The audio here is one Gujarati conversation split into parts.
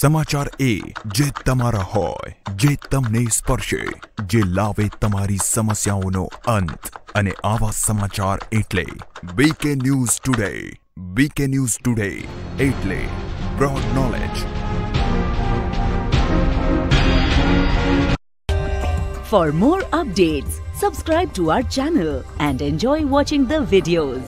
સમાચાર એ જે તમારા હોય જે તમને સ્પર્શે જે લાવે તમારી સમસ્યાઓનો અંત અને આવા સમાચાર એટલે BK news today BK news today એટલે broad knowledge For more updates, subscribe to our channel and enjoy watching the videos.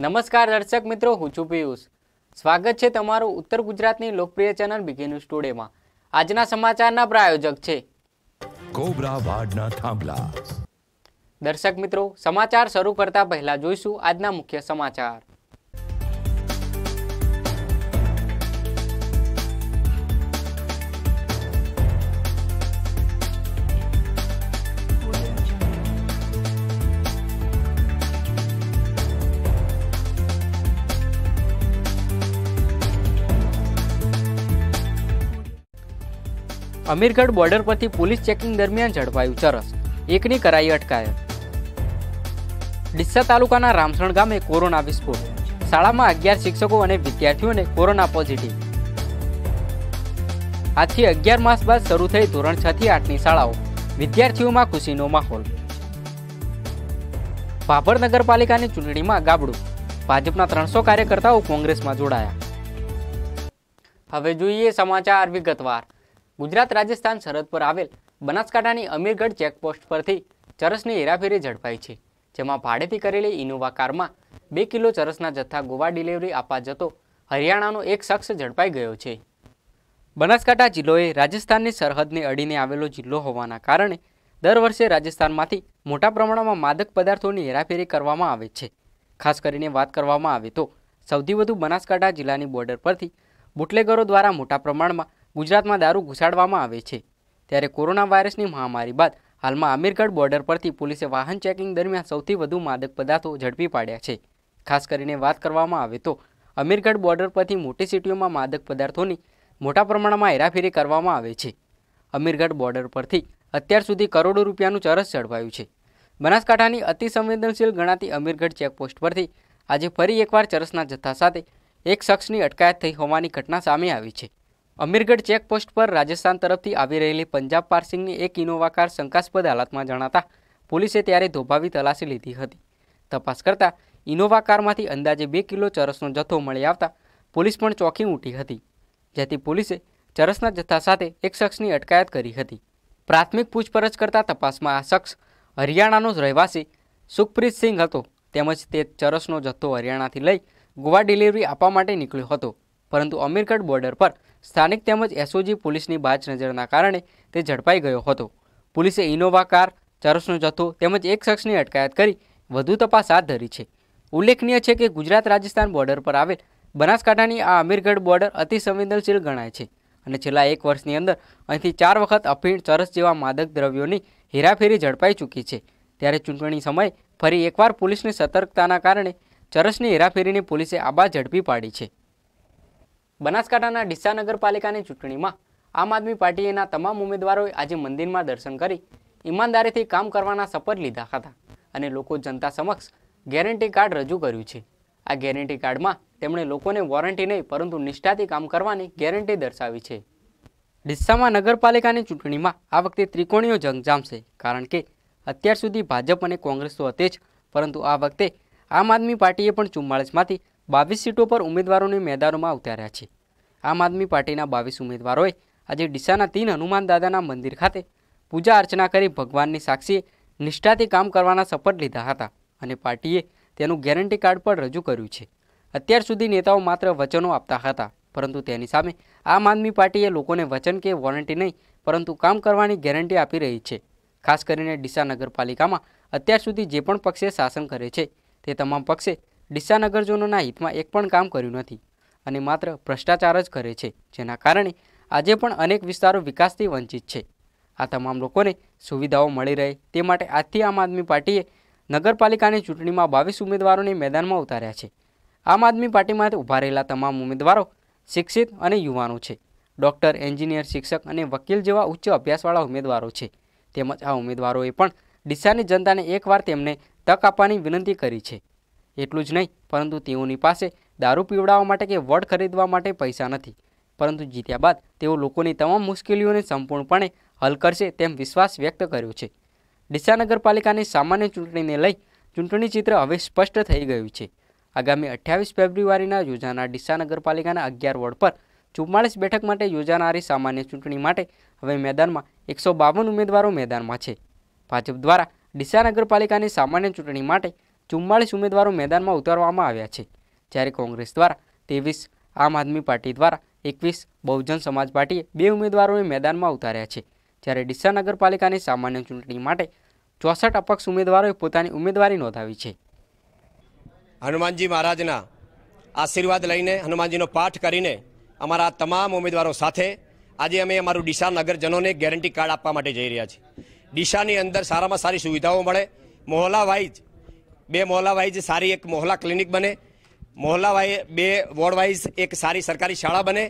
નમસ્કાર દર્શક મિત્રો હું છું પિયુષ સ્વાગત છે તમારું ઉત્તર ગુજરાતની લોકપ્રિય ચેનલ બીકે ન્યૂઝ આજના સમાચારના પ્રાયોજક છે કોબરા વાડના થાંભલા દર્શક મિત્રો સમાચાર શરૂ કરતા પહેલા જોઈશું આજના મુખ્ય સમાચાર અમીરગઢ બોર્ડર પરથી પોલીસ ચેકિંગ દરમિયાન ઝડપાયું ચરસ એકની કરાઈ અટકાયત ડીસા તાલુકાના રામસણ ગામે કોરોના વિસ્ફોટ શાળામાં અગિયાર શિક્ષકો અને વિદ્યાર્થીઓને કોરોના પોઝિટિવ આજથી અગિયાર માસ બાદ શરૂ થઈ ધોરણ છ થી આઠની શાળાઓ વિદ્યાર્થીઓમાં ખુશીનો માહોલ ભાભર નગરપાલિકાની ચૂંટણીમાં ગાબડું ભાજપના ત્રણસો કાર્યકર્તાઓ કોંગ્રેસમાં જોડાયા હવે જોઈએ સમાચાર વિગતવાર ગુજરાત રાજસ્થાન સરહદ પર આવેલ બનાસકાંઠાની અમીરગઢ ચેકપોસ્ટ પરથી ચરસની હેરાફેરી ઝડપાઈ છે જેમાં ભાડેથી કરેલી ઇનોવા કારમાં બે કિલો ચરસના જથ્થા ગોવા ડિલિવરી આપવા જતો હરિયાણાનો એક શખ્સ ઝડપાઈ ગયો છે બનાસકાંઠા જિલ્લોએ રાજસ્થાનની સરહદને અડીને આવેલો જિલ્લો હોવાના કારણે દર વર્ષે રાજસ્થાનમાંથી મોટા પ્રમાણમાં માદક પદાર્થોની હેરાફેરી કરવામાં આવે છે ખાસ કરીને વાત કરવામાં આવે તો સૌથી વધુ બનાસકાંઠા જિલ્લાની બોર્ડર પરથી બુટલેગરો દ્વારા મોટા પ્રમાણમાં ગુજરાતમાં દારૂ ઘુસાડવામાં આવે છે ત્યારે કોરોના વાયરસની મહામારી બાદ હાલમાં આમીરગઢ બોર્ડર પરથી પોલીસે વાહન ચેકિંગ દરમિયાન સૌથી વધુ માદક પદાર્થો ઝડપી પાડ્યા છે ખાસ કરીને વાત કરવામાં આવે તો અમીરગઢ બોર્ડર પરથી મોટી સિટીઓમાં માદક પદાર્થોની મોટા પ્રમાણમાં હેરાફેરી કરવામાં આવે છે અમીરગઢ બોર્ડર પરથી અત્યાર સુધી કરોડો રૂપિયાનું ચરસ ઝડપાયું છે બનાસકાંઠાની અતિસંવેદનશીલ ગણાતી અમીરગઢ ચેકપોસ્ટ પરથી આજે ફરી એકવાર ચરસના જથ્થા સાથે એક શખ્સની અટકાયત થઈ હોવાની ઘટના સામે આવી છે અમીરગઢ ચેકપોસ્ટ પર રાજસ્થાન તરફથી આવી રહેલી પંજાબ પાર્સિંગની એક ઇનોવા કાર શંકાસ્પદ હાલતમાં જણાતા પોલીસે ત્યારે ધોભાવી તલાશી લીધી હતી તપાસ કરતા ઇનોવા કારમાંથી અંદાજે બે કિલો ચરસનો જથ્થો મળી આવતા પોલીસ પણ ચોખી ઊઠી હતી જેથી પોલીસે ચરસના જથ્થા સાથે એક શખ્સની અટકાયત કરી હતી પ્રાથમિક પૂછપરછ કરતા તપાસમાં આ શખ્સ હરિયાણાનો રહેવાસી સુખપ્રીત સિંઘ હતો તેમજ તે ચરસનો જથ્થો હરિયાણાથી લઈ ગોવા ડિલિવરી આપવા માટે નીકળ્યો હતો પરંતુ અમીરગઢ બોર્ડર પર સ્થાનિક તેમજ એસઓજી પોલીસની બાજ નજરના કારણે તે ઝડપાઈ ગયો હતો પોલીસે ઇનોવા કાર ચરસનો જથ્થો તેમજ એક શખ્સની અટકાયત કરી વધુ તપાસ હાથ ધરી છે ઉલ્લેખનીય છે કે ગુજરાત રાજસ્થાન બોર્ડર પર આવેલ બનાસકાંઠાની આ અમીરગઢ બોર્ડર અતિ સંવેદનશીલ ગણાય છે અને છેલ્લા એક વર્ષની અંદર અહીંથી ચાર વખત અફીણ ચરસ જેવા માદક દ્રવ્યોની હેરાફેરી ઝડપાઈ ચૂકી છે ત્યારે ચૂંટણી સમયે ફરી એકવાર પોલીસની સતર્કતાના કારણે ચરસની હેરાફેરીની પોલીસે આબા ઝડપી પાડી છે બનાસકાંઠાના ડીસા નગરપાલિકાની ચૂંટણીમાં આમ આદમી પાર્ટીના તમામ ઉમેદવારોએ આજે મંદિરમાં દર્શન કરી ઈમાનદારીથી કામ કરવાના શપથ લીધા હતા અને લોકો જનતા સમક્ષ ગેરંટી કાર્ડ રજૂ કર્યું છે આ ગેરંટી કાર્ડમાં તેમણે લોકોને વોરંટી નહીં પરંતુ નિષ્ઠાથી કામ કરવાની ગેરંટી દર્શાવી છે ડિસ્સામાં નગરપાલિકાની ચૂંટણીમાં આ વખતે ત્રિકોણીઓ જંગ જામશે કારણ કે અત્યાર સુધી ભાજપ અને કોંગ્રેસ તો હતે જ પરંતુ આ વખતે આમ આદમી પાર્ટીએ પણ ચુમ્માળીસમાંથી બાવીસ સીટો પર ઉમેદવારોને મેદાનોમાં ઉતાર્યા છે આમ આદમી પાર્ટીના બાવીસ ઉમેદવારોએ આજે ડીસાના તીન હનુમાન દાદાના મંદિર ખાતે પૂજા અર્ચના કરી ભગવાનની સાક્ષીએ નિષ્ઠાથી કામ કરવાના શપથ લીધા હતા અને પાર્ટીએ તેનું ગેરંટી કાર્ડ પણ રજૂ કર્યું છે અત્યાર સુધી નેતાઓ માત્ર વચનો આપતા હતા પરંતુ તેની સામે આમ આદમી પાર્ટીએ લોકોને વચન કે વોરંટી નહીં પરંતુ કામ કરવાની ગેરંટી આપી રહી છે ખાસ કરીને ડીસા નગરપાલિકામાં અત્યાર સુધી જે પણ પક્ષે શાસન કરે છે તે તમામ પક્ષે ડીસા નગરજનોના હિતમાં એક પણ કામ કર્યું નથી અને માત્ર ભ્રષ્ટાચાર જ કરે છે જેના કારણે આજે પણ અનેક વિસ્તારો વિકાસથી વંચિત છે આ તમામ લોકોને સુવિધાઓ મળી રહે તે માટે આજથી આમ આદમી પાર્ટીએ નગરપાલિકાની ચૂંટણીમાં બાવીસ ઉમેદવારોને મેદાનમાં ઉતાર્યા છે આમ આદમી પાર્ટીમાં ઊભા રહેલા તમામ ઉમેદવારો શિક્ષિત અને યુવાનો છે ડૉક્ટર એન્જિનિયર શિક્ષક અને વકીલ જેવા ઉચ્ચ અભ્યાસવાળા ઉમેદવારો છે તેમજ આ ઉમેદવારોએ પણ ડીસાની જનતાને એકવાર તેમને તક આપવાની વિનંતી કરી છે એટલું જ નહીં પરંતુ તેઓની પાસે દારૂ પીવડાવવા માટે કે વડ ખરીદવા માટે પૈસા નથી પરંતુ જીત્યા બાદ તેઓ લોકોની તમામ મુશ્કેલીઓને સંપૂર્ણપણે હલ કરશે તેમ વિશ્વાસ વ્યક્ત કર્યો છે ડીસા નગરપાલિકાની સામાન્ય ચૂંટણીને લઈ ચૂંટણી ચિત્ર હવે સ્પષ્ટ થઈ ગયું છે આગામી અઠ્યાવીસ ફેબ્રુઆરીના યોજાનાર ડીસા નગરપાલિકાના અગિયાર વોર્ડ પર ચુમ્માળીસ બેઠક માટે યોજાનારી સામાન્ય ચૂંટણી માટે હવે મેદાનમાં એકસો બાવન ઉમેદવારો મેદાનમાં છે ભાજપ દ્વારા ડીસા નગરપાલિકાની સામાન્ય ચૂંટણી માટે ચુમ્માળીસ ઉમેદવારો મેદાનમાં ઉતારવામાં આવ્યા છે જ્યારે કોંગ્રેસ દ્વારા ત્રેવીસ આમ આદમી પાર્ટી દ્વારા એકવીસ બહુજન સમાજ પાર્ટીએ બે ઉમેદવારોને મેદાનમાં ઉતાર્યા છે જ્યારે ડીસા નગરપાલિકાની સામાન્ય ચૂંટણી માટે ચોસઠ અપક્ષ ઉમેદવારોએ પોતાની ઉમેદવારી નોંધાવી છે હનુમાનજી મહારાજના આશીર્વાદ લઈને હનુમાનજીનો પાઠ કરીને અમારા તમામ ઉમેદવારો સાથે આજે અમે અમારું ડીસા નગરજનોને ગેરંટી કાર્ડ આપવા માટે જઈ રહ્યા છીએ ડીસાની અંદર સારામાં સારી સુવિધાઓ મળે મોહલા વાઇઝ બે મોહલાવાઇઝ સારી એક મોહલા ક્લિનિક બને મોહલા બે વોર્ડ વાઇઝ એક સારી સરકારી શાળા બને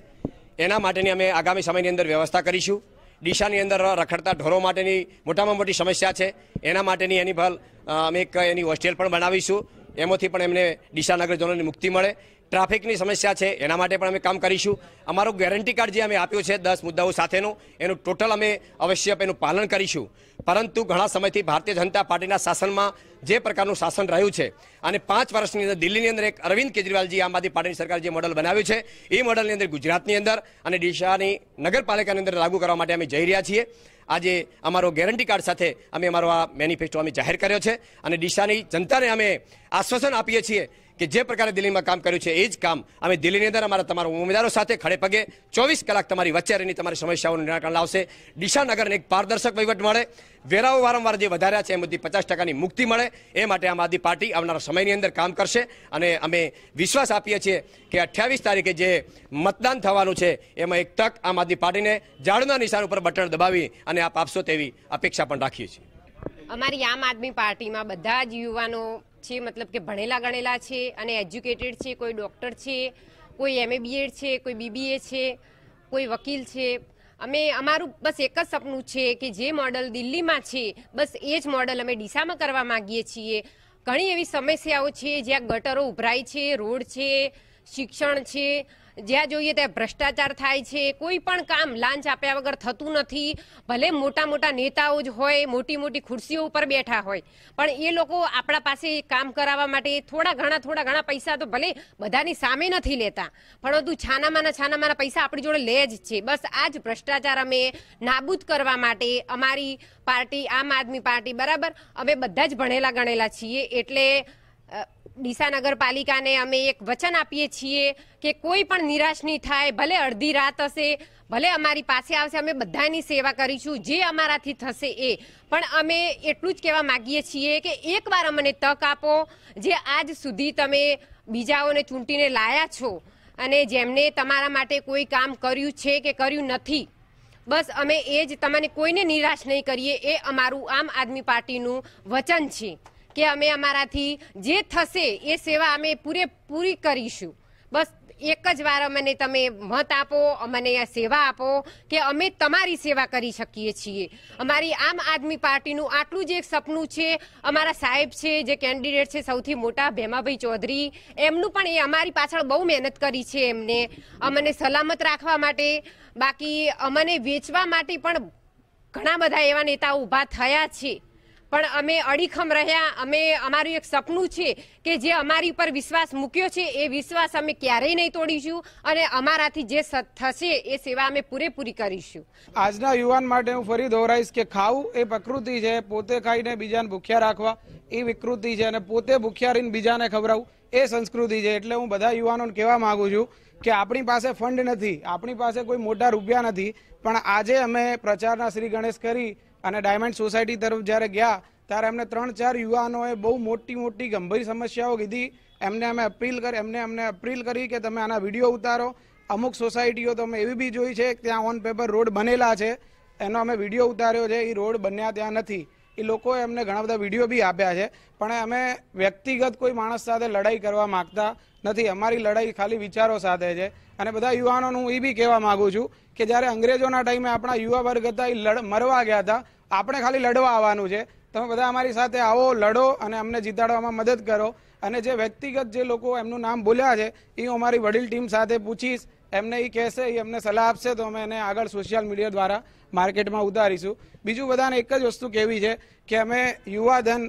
એના માટેની અમે આગામી સમયની અંદર વ્યવસ્થા કરીશું ડીશાની અંદર રખડતા ઢોરો માટેની મોટામાં મોટી સમસ્યા છે એના માટેની એની ભલ અમે એક એની હોસ્ટેલ પણ બનાવીશું એમાંથી પણ એમને દિશાનગરજનોની મુક્તિ મળે ટ્રાફિકની સમસ્યા છે એના માટે પણ અમે કામ કરીશું અમારો ગેરંટી કાર્ડ જે અમે આપ્યો છે દસ મુદ્દાઓ સાથેનો એનું ટોટલ અમે અવશ્ય એનું પાલન કરીશું પરંતુ ઘણા સમયથી ભારતીય જનતા પાર્ટીના શાસનમાં જે પ્રકારનું શાસન રહ્યું છે અને પાંચ વર્ષની અંદર દિલ્હીની અંદર એક અરવિંદ કેજરીવાલજી આમ આદમી પાર્ટીની સરકાર જે મોડલ બનાવ્યું છે એ મોડલની અંદર ગુજરાતની અંદર અને ડીસાની નગરપાલિકાની અંદર લાગુ કરવા માટે અમે જઈ રહ્યા છીએ આજે અમારો ગેરંટી કાર્ડ સાથે અમે અમારો આ મેનિફેસ્ટો અમે જાહેર કર્યો છે અને ડીસાની જનતાને અમે આશ્વાસન આપીએ છીએ કે જે પ્રકારે દિલ્હીમાં કામ કર્યું છે એ જ કામ અમે દિલ્હીની અંદર અમારા તમારા ઉમેદવારો સાથે ખડે પગે ચોવીસ કલાક તમારી વચ્ચે રહીને તમારી સમસ્યાઓનું નિરાકરણ લાવશે દિશાનગરને એક પારદર્શક વહીવટ મળે વેરાઓ વારંવાર જે વધાર્યા છે એ બધી પચાસ ટકાની મુક્તિ મળે એ માટે આમ આદમી પાર્ટી આવનારા સમયની અંદર કામ કરશે અને અમે વિશ્વાસ આપીએ છીએ કે અઠ્યાવીસ તારીખે જે મતદાન થવાનું છે એમાં એક તક આમ આદમી પાર્ટીને ઝાડના નિશાન ઉપર બટન દબાવી અને આપ આપશો તેવી અપેક્ષા પણ રાખીએ છીએ અમારી આમ આદમી પાર્ટીમાં બધા જ યુવાનો છે મતલબ કે ભણેલા ગણેલા છે અને એજ્યુકેટેડ છે કોઈ ડૉક્ટર છે કોઈ એમએ છે કોઈ બીબીએ છે કોઈ વકીલ છે અમે અમારું બસ એક જ સપનું છે કે જે મોડલ દિલ્હીમાં છે બસ એ જ મોડલ અમે ડીસામાં કરવા માંગીએ છીએ ઘણી એવી સમસ્યાઓ છે જ્યાં ગટરો ઉભરાય છે રોડ છે શિક્ષણ છે જ્યાં જોઈએ ત્યાં ભ્રષ્ટાચાર થાય છે કોઈ પણ કામ લાંચ આપ્યા વગર થતું નથી ભલે મોટા મોટા નેતાઓ જ હોય મોટી મોટી ખુરશીઓ ઉપર બેઠા હોય પણ એ લોકો આપણા પાસે કામ કરાવવા માટે થોડા ઘણા થોડા ઘણા પૈસા તો ભલે બધાની સામે નથી લેતા પરંતુ છાનામાંના છાનામાના પૈસા આપણી જોડે લે જ છે બસ આ જ ભ્રષ્ટાચાર અમે નાબૂદ કરવા માટે અમારી પાર્ટી આમ આદમી પાર્ટી બરાબર અમે બધા જ ભણેલા ગણેલા છીએ એટલે ડીસા નગરપાલિકાને અમે એક વચન આપીએ છીએ કે કોઈ પણ નિરાશ નહીં થાય ભલે અડધી રાત હશે ભલે અમારી પાસે આવશે અમે બધાની સેવા કરીશું જે અમારાથી થશે એ પણ અમે એટલું જ કહેવા માગીએ છીએ કે એકવાર અમને તક આપો જે આજ સુધી તમે બીજાઓને ચૂંટીને લાયા છો અને જેમને તમારા માટે કોઈ કામ કર્યું છે કે કર્યું નથી બસ અમે એ જ તમને કોઈને નિરાશ નહીં કરીએ એ અમારું આમ આદમી પાર્ટીનું વચન છે કે અમે અમારાથી જે થશે એ સેવા અમે પૂરેપૂરી કરીશું બસ એક જ વાર અમને તમે મત આપો અમને સેવા આપો કે અમે તમારી સેવા કરી શકીએ છીએ અમારી આમ આદમી પાર્ટીનું આટલું જ એક સપનું છે અમારા સાહેબ છે જે કેન્ડિડેટ છે સૌથી મોટા ભેમાભાઈ ચૌધરી એમનું પણ એ અમારી પાછળ બહુ મહેનત કરી છે એમને અમને સલામત રાખવા માટે બાકી અમને વેચવા માટે પણ ઘણા બધા એવા નેતાઓ ઊભા થયા છે પણ અમે અડીખમ રહ્યા અમે અમારું એક સપનું છે કે જે અમારી પર વિશ્વાસ મૂક્યો છે એ વિશ્વાસ અમે ક્યારેય નહીં તોડીશું અને અમારાથી જે થશે એ સેવા અમે પૂરેપૂરી કરીશું આજના યુવાન માટે હું ફરી દોહરાઈશ કે ખાવું એ પ્રકૃતિ છે પોતે ખાઈને બીજાને ભૂખ્યા રાખવા એ વિકૃતિ છે અને પોતે ભૂખ્યા રહીને બીજાને ખવડાવું એ સંસ્કૃતિ છે એટલે હું બધા યુવાનોને કહેવા માંગુ છું કે આપણી પાસે ફંડ નથી આપણી પાસે કોઈ મોટા રૂપિયા નથી પણ આજે અમે પ્રચારના શ્રી ગણેશ કરી અને ડાયમંડ સોસાયટી તરફ જ્યારે ગયા ત્યારે એમને ત્રણ ચાર યુવાનોએ બહુ મોટી મોટી ગંભીર સમસ્યાઓ કીધી એમને અમે અપીલ કરી એમને અમને અપીલ કરી કે તમે આના વિડીયો ઉતારો અમુક સોસાયટીઓ તો અમે એવી બી જોઈ છે ત્યાં ઓન પેપર રોડ બનેલા છે એનો અમે વિડીયો ઉતાર્યો છે એ રોડ બન્યા ત્યાં નથી એ લોકોએ અમને ઘણા બધા વિડીયો બી આપ્યા છે પણ અમે વ્યક્તિગત કોઈ માણસ સાથે લડાઈ કરવા માગતા નથી અમારી લડાઈ ખાલી વિચારો સાથે છે અને બધા યુવાનોનું એ બી કહેવા માગું છું કે જ્યારે અંગ્રેજોના ટાઈમે આપણા યુવા વર્ગ હતા એ લડ મરવા ગયા હતા આપણે ખાલી લડવા આવવાનું છે તમે બધા અમારી સાથે આવો લડો અને અમને જીતાડવામાં મદદ કરો અને જે વ્યક્તિગત જે લોકો એમનું નામ બોલ્યા છે એ હું અમારી વડીલ ટીમ સાથે પૂછીશ એમને એ કહેશે એ અમને સલાહ આપશે તો અમે એને આગળ સોશિયલ મીડિયા દ્વારા માર્કેટમાં ઉતારીશું બીજું બધાને એક જ વસ્તુ કેવી છે કે અમે યુવાધન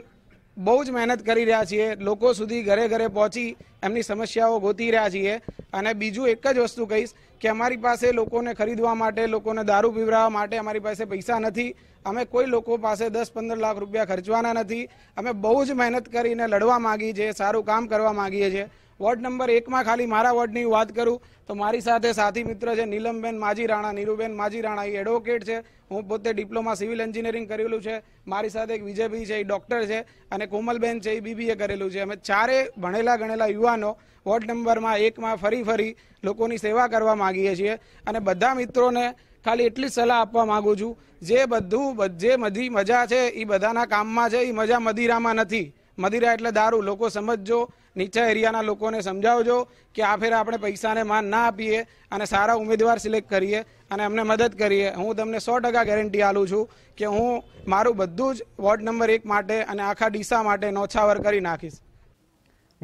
બહુ જ મહેનત કરી રહ્યા છીએ લોકો સુધી ઘરે ઘરે પહોંચી એમની સમસ્યાઓ ગોતી રહ્યા છીએ અને બીજું એક જ વસ્તુ કહીશ કે અમારી પાસે લોકોને ખરીદવા માટે લોકોને દારૂ પીવડાવવા માટે અમારી પાસે પૈસા નથી અમે કોઈ લોકો પાસે દસ પંદર લાખ રૂપિયા ખર્ચવાના નથી અમે બહુ જ મહેનત કરીને લડવા માગીએ છીએ સારું કામ કરવા માગીએ છીએ વોર્ડ નંબર એકમાં ખાલી મારા વોર્ડની વાત કરું તો મારી સાથે સાથી મિત્ર છે નીલમબેન માજી રાણા નીરુબેન માજી રાણા એ એડવોકેટ છે હું પોતે ડિપ્લોમા સિવિલ એન્જિનિયરિંગ કરેલું છે મારી સાથે એક વિજયભાઈ છે એ ડૉક્ટર છે અને કોમલબેન છે એ બીબીએ કરેલું છે અમે ચારે ભણેલા ગણેલા યુવાનો વોર્ડ નંબરમાં એકમાં ફરી ફરી લોકોની સેવા કરવા માગીએ છીએ અને બધા મિત્રોને ખાલી એટલી સલાહ આપવા માગું છું જે બધું જે બધી મજા છે એ બધાના કામમાં છે એ મજા મદિરામાં નથી મદિરા એટલે દારૂ લોકો સમજજો નીચા એરિયાના લોકોને સમજાવજો કે આ ફેર આપણે પૈસાને માન ના આપીએ અને સારા ઉમેદવાર સિલેક્ટ કરીએ અને અમને મદદ કરીએ હું તમને સો ટકા ગેરંટી આલું છું કે હું મારું બધું જ વોર્ડ નંબર એક માટે અને આખા ડીસા માટે નોછાવર કરી નાખીશ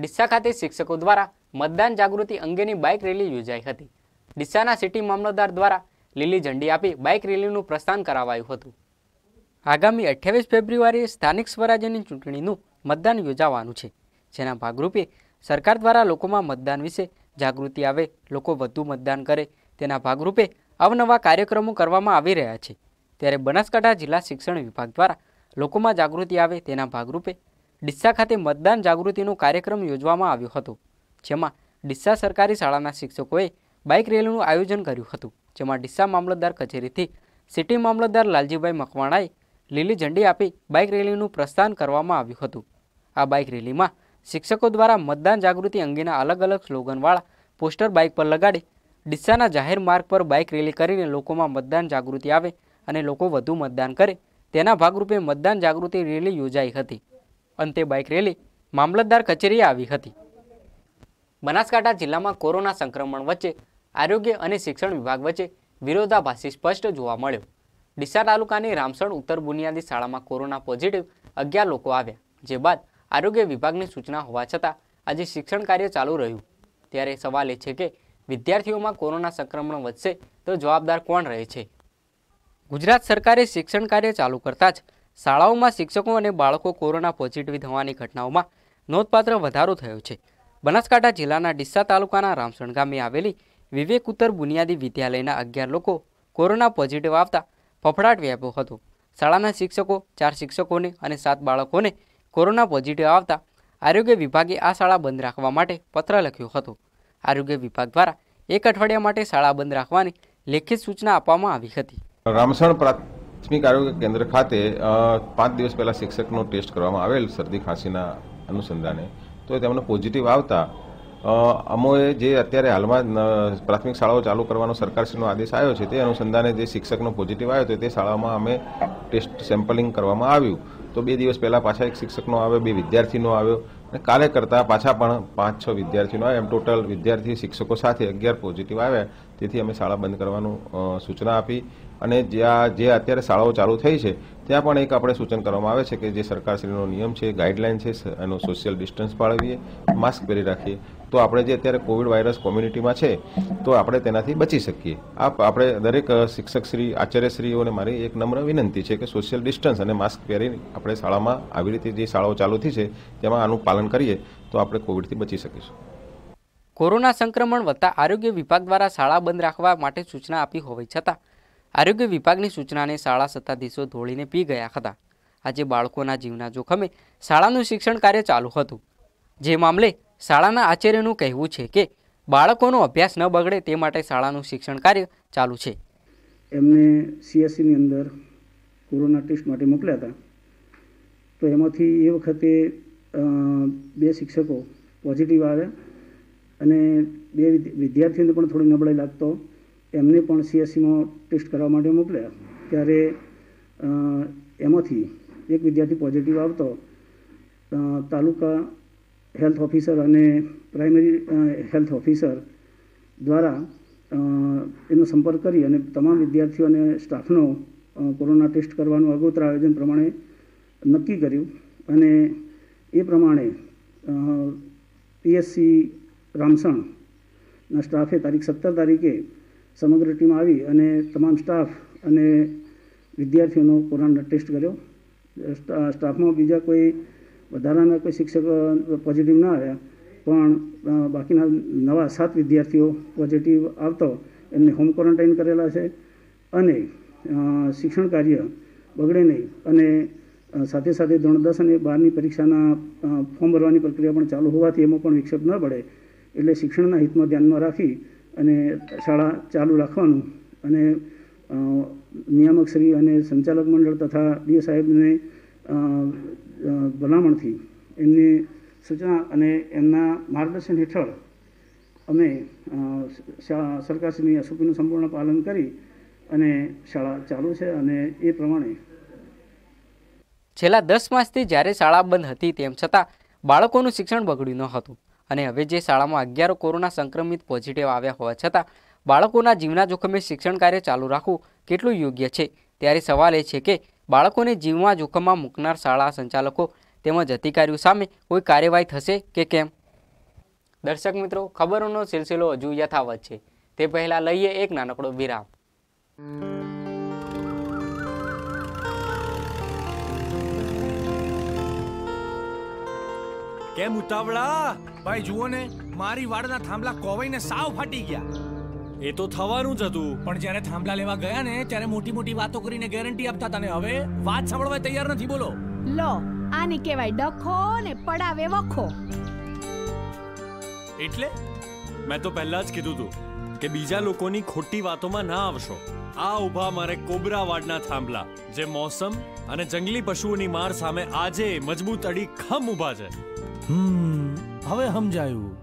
ડીસા ખાતે શિક્ષકો દ્વારા મતદાન જાગૃતિ અંગેની બાઇક રેલી યોજાઈ હતી ડીસાના સિટી મામલતદાર દ્વારા લીલી ઝંડી આપી બાઇક રેલીનું પ્રસ્થાન કરાવાયું હતું આગામી અઠ્યાવીસ ફેબ્રુઆરીએ સ્થાનિક સ્વરાજ્યની ચૂંટણીનું મતદાન યોજાવાનું છે જેના ભાગરૂપે સરકાર દ્વારા લોકોમાં મતદાન વિશે જાગૃતિ આવે લોકો વધુ મતદાન કરે તેના ભાગરૂપે અવનવા કાર્યક્રમો કરવામાં આવી રહ્યા છે ત્યારે બનાસકાંઠા જિલ્લા શિક્ષણ વિભાગ દ્વારા લોકોમાં જાગૃતિ આવે તેના ભાગરૂપે ડિસ્સા ખાતે મતદાન જાગૃતિનો કાર્યક્રમ યોજવામાં આવ્યો હતો જેમાં ડિસ્સા સરકારી શાળાના શિક્ષકોએ બાઇક રેલીનું આયોજન કર્યું હતું જેમાં ડિસ્સા મામલતદાર કચેરીથી સિટી મામલતદાર લાલજીભાઈ મકવાણાએ લીલી ઝંડી આપી બાઇક રેલીનું પ્રસ્થાન કરવામાં આવ્યું હતું આ બાઇક રેલીમાં શિક્ષકો દ્વારા મતદાન જાગૃતિ અંગેના અલગ અલગ સ્લોગનવાળા પોસ્ટર બાઇક પર લગાડી ડીસાના જાહેર માર્ગ પર બાઇક રેલી કરીને લોકોમાં મતદાન જાગૃતિ આવે અને લોકો વધુ મતદાન કરે તેના ભાગરૂપે મતદાન જાગૃતિ રેલી યોજાઈ હતી અંતે બાઇક રેલી મામલતદાર કચેરીએ આવી હતી બનાસકાંઠા જિલ્લામાં કોરોના સંક્રમણ વચ્ચે આરોગ્ય અને શિક્ષણ વિભાગ વચ્ચે વિરોધાભાસી સ્પષ્ટ જોવા મળ્યો ડીસા તાલુકાની રામસણ ઉત્તર બુનિયાદી શાળામાં કોરોના પોઝિટિવ અગિયાર લોકો આવ્યા જે બાદ આરોગ્ય વિભાગની સૂચના હોવા છતાં આજે શિક્ષણ કાર્ય ચાલુ રહ્યું ત્યારે સવાલ એ છે કે વિદ્યાર્થીઓમાં કોરોના સંક્રમણ વધશે તો જવાબદાર કોણ રહે છે ગુજરાત સરકારે શિક્ષણ કાર્ય ચાલુ કરતાં જ શાળાઓમાં શિક્ષકો અને બાળકો કોરોના પોઝિટિવ થવાની ઘટનાઓમાં નોંધપાત્ર વધારો થયો છે બનાસકાંઠા જિલ્લાના ડીસા તાલુકાના રામસણ ગામે આવેલી વિવેક ઉત્તર બુનિયાદી વિદ્યાલયના અગિયાર લોકો કોરોના પોઝિટિવ આવતા ફફડાટ વ્યાપ્યો હતો શાળાના શિક્ષકો ચાર શિક્ષકોને અને સાત બાળકોને કોરોના પોઝિટિવ આવતા આરોગ્ય વિભાગે આ શાળા બંધ રાખવા માટે પત્ર લખ્યો હતો આરોગ્ય વિભાગ દ્વારા એક અઠવાડિયા માટે શાળા બંધ રાખવાની લેખિત સૂચના આપવામાં આવી હતી રામસણ પ્રાથમિક આરોગ્ય કેન્દ્ર ખાતે પાંચ દિવસ પહેલાં શિક્ષકનો ટેસ્ટ કરવામાં આવેલ શરદી ખાંસીના અનુસંધાને તો તેમનો પોઝિટિવ આવતા અમોએ જે અત્યારે હાલમાં પ્રાથમિક શાળાઓ ચાલુ કરવાનો સરકારશ્રીનો આદેશ આવ્યો છે તે અનુસંધાને જે શિક્ષકનો પોઝિટિવ આવ્યો તે શાળામાં અમે ટેસ્ટ સેમ્પલિંગ કરવામાં આવ્યું તો બે દિવસ પહેલાં પાછા એક શિક્ષકનો આવ્યો બે વિદ્યાર્થીનો આવ્યો અને કાલે કરતાં પાછા પણ પાંચ છ વિદ્યાર્થીનો આવ્યા એમ ટોટલ વિદ્યાર્થી શિક્ષકો સાથે અગિયાર પોઝિટિવ આવ્યા તેથી અમે શાળા બંધ કરવાનું સૂચના આપી અને જ્યાં જે અત્યારે શાળાઓ ચાલુ થઈ છે ત્યાં પણ એક આપણે સૂચન કરવામાં આવે છે કે જે સરકારશ્રીનો નિયમ છે ગાઈડલાઇન છે એનો સોશિયલ ડિસ્ટન્સ પાળવીએ માસ્ક પહેરી રાખીએ તો આપણે જે અત્યારે કોવિડ વાયરસ કોમ્યુનિટીમાં છે તો આપણે તેનાથી બચી શકીએ આ આપણે દરેક શિક્ષક શિક્ષકશ્રી આચાર્યશ્રીઓને મારી એક નમ્ર વિનંતી છે કે સોશિયલ ડિસ્ટન્સ અને માસ્ક પહેરીને આપણે શાળામાં આવી રીતે જે શાળાઓ ચાલુ થઈ છે તેમાં આનું પાલન કરીએ તો આપણે કોવિડથી બચી શકીશું કોરોના સંક્રમણ વધતા આરોગ્ય વિભાગ દ્વારા શાળા બંધ રાખવા માટે સૂચના આપી હોવી છતાં આરોગ્ય વિભાગની સૂચનાને શાળા સત્તાધીશો ધોળીને પી ગયા હતા આજે બાળકોના જીવના જોખમે શાળાનું શિક્ષણ કાર્ય ચાલુ હતું જે મામલે શાળાના આચાર્યનું કહેવું છે કે બાળકોનો અભ્યાસ ન બગડે તે માટે શાળાનું શિક્ષણ કાર્ય ચાલુ છે એમને સીએસસીની e અંદર કોરોના ટેસ્ટ માટે મોકલ્યા હતા તો એમાંથી એ વખતે બે શિક્ષકો પોઝિટિવ આવ્યા અને બે વિદ્યાર્થીઓને પણ થોડી નબળાઈ લાગતો એમને પણ સીએસસીમાં e ટેસ્ટ કરવા માટે મોકલ્યા ત્યારે એમાંથી એક વિદ્યાર્થી પોઝિટિવ આવતો તાલુકા હેલ્થ ઓફિસર અને પ્રાઇમરી હેલ્થ ઓફિસર દ્વારા એનો સંપર્ક કરી અને તમામ વિદ્યાર્થીઓ અને સ્ટાફનો કોરોના ટેસ્ટ કરવાનું અગોતરા આયોજન પ્રમાણે નક્કી કર્યું અને એ પ્રમાણે પીએસસી રામસણના સ્ટાફે તારીખ સત્તર તારીખે સમગ્ર ટીમ આવી અને તમામ સ્ટાફ અને વિદ્યાર્થીઓનો કોરોના ટેસ્ટ કર્યો સ્ટાફમાં બીજા કોઈ વધારાના કોઈ શિક્ષક પોઝિટિવ ના આવ્યા પણ બાકીના નવા સાત વિદ્યાર્થીઓ પોઝિટિવ આવતો એમને હોમ ક્વોરન્ટાઇન કરેલા છે અને શિક્ષણ કાર્ય બગડે નહીં અને સાથે સાથે ધોરણ દસ અને બારની પરીક્ષાના ફોર્મ ભરવાની પ્રક્રિયા પણ ચાલુ હોવાથી એમાં પણ વિક્ષેપ ન પડે એટલે શિક્ષણના હિતમાં ધ્યાનમાં રાખી અને શાળા ચાલુ રાખવાનું અને નિયામક શ્રી અને સંચાલક મંડળ તથા ડીઓ સાહેબને ભલામણથી એમની સૂચના અને એમના માર્ગદર્શન હેઠળ અમે સરકારશ્રીની એસઓપીનું સંપૂર્ણ પાલન કરી અને શાળા ચાલુ છે અને એ પ્રમાણે છેલ્લા દસ માસથી જ્યારે શાળા બંધ હતી તેમ છતાં બાળકોનું શિક્ષણ બગડ્યું ન હતું અને હવે જે શાળામાં અગિયાર કોરોના સંક્રમિત પોઝિટિવ આવ્યા હોવા છતાં બાળકોના જીવના જોખમે શિક્ષણ કાર્ય ચાલુ રાખવું કેટલું યોગ્ય છે ત્યારે સવાલ એ છે કે બાળકોને જીવમાં જોખમમાં મૂકનાર શાળા સંચાલકો તેમજ અધિકારીઓ સામે કોઈ કાર્યવાહી થશે કે કેમ દર્શક મિત્રો ખબરોનો સિલસિલો હજુ યથાવત છે તે પહેલાં લઈએ એક નાનકડો વિરામ કેમ ઉતાવળા ભાઈ જુઓ ને મારી વાડના થાંભલા કોવાઈને સાવ ફાટી ગયા એ તો થવાનું જ હતું પણ જ્યારે થાંભલા લેવા ગયા ને ત્યારે મોટી મોટી વાતો કરીને ગેરંટી આપતા હતા હવે વાત સાંભળવા તૈયાર નથી બોલો લો આને કહેવાય ડખો ને પડાવે વખો એટલે મેં તો પહેલા જ કીધું હતું કે બીજા લોકોની ખોટી વાતોમાં ના આવશો આ ઊભા મારે કોબરાવાડના થાંભલા જે મોસમ અને જંગલી પશુઓની માર સામે આજે મજબૂત અડી ખમ ઊભા છે હમ હવે સમજાયું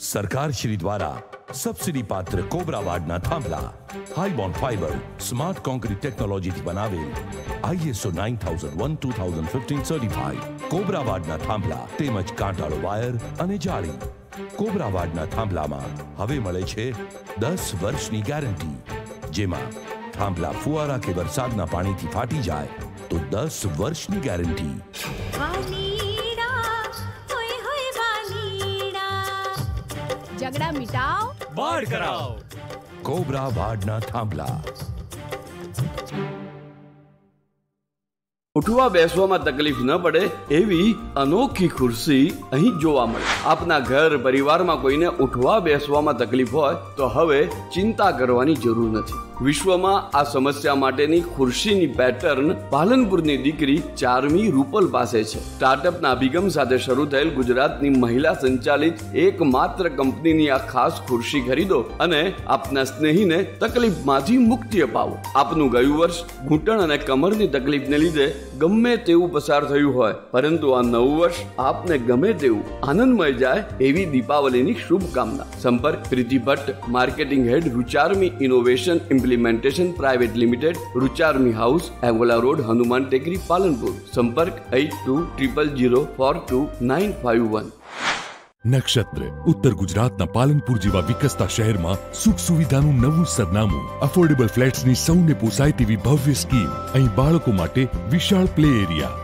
સરકારશ્રી દ્વારા સબસિડી પાત્ર કોબરા વાડના થાંભલા હાઈબોન્ડ ફાઈબર સ્માર્ટ કોન્ક્રીટ ટેકનોલોજીથી બનાવેલ ISO nine thousand one two thousand fifteen certified cobra વાડના થાંભલા તેમજ કાંટાળો વાયર અને જાળી કોબરા થાંભલામાં હવે મળે છે દસ વર્ષની ગેરંટી જેમાં થાંભલા ફુવારા કે વરસાદના પાણીથી ફાટી જાય તો દસ વર્ષની ગેરંટી ઝઘડા મિટાવ બાઢ કરાવ કોબરા વાડના થાંભલા ઉઠવા બેસવામાં તકલીફ ન પડે એવી અનોખી ખુરશી અહીં જોવા મળે આપના ઘર પરિવારમાં કોઈને ઉઠવા બેસવામાં તકલીફ હોય તો હવે ચિંતા કરવાની જરૂર નથી વિશ્વમાં આ સમસ્યા માટેની ખુરશીની પેટર્ન પાલનપુરની દીકરી ચારમી રૂપલ પાસે છે સ્ટાર્ટઅપના અભિગમ સાથે શરૂ થયેલ ગુજરાતની મહિલા સંચાલિત એકમાત્ર કંપનીની આ ખાસ ખુરશી ખરીદો અને આપના સ્નેહીને તકલીફમાંથી મુક્તિ અપાવો આપનું ગયું વર્ષ ઘૂંટણ અને કમરની તકલીફને લીધે ગમે તેવું પસાર થયું હોય પરંતુ આ નવું વર્ષ આપને ગમે તેવું આનંદમય જાય એવી દીપાવલીની શુભકામના સંપર્ક Preeti Bhatt marketing head Rucharmi innovation implementation private limited Rucharmi house Angola road Hanuman Tekri Palanpur સંપર્ક at two triple zero four two nine five one નક્ષત્ર ઉત્તર ગુજરાતના પાલનપુર જેવા વિકસતા શહેરમાં સુખ સુવિધાનું નવું સરનામું અફોર્ડેબલ ફ્લેટ્સની સૌને પોસાય તેવી ભવ્ય સ્કીમ અહીં બાળકો માટે વિશાળ પ્લે એરિયા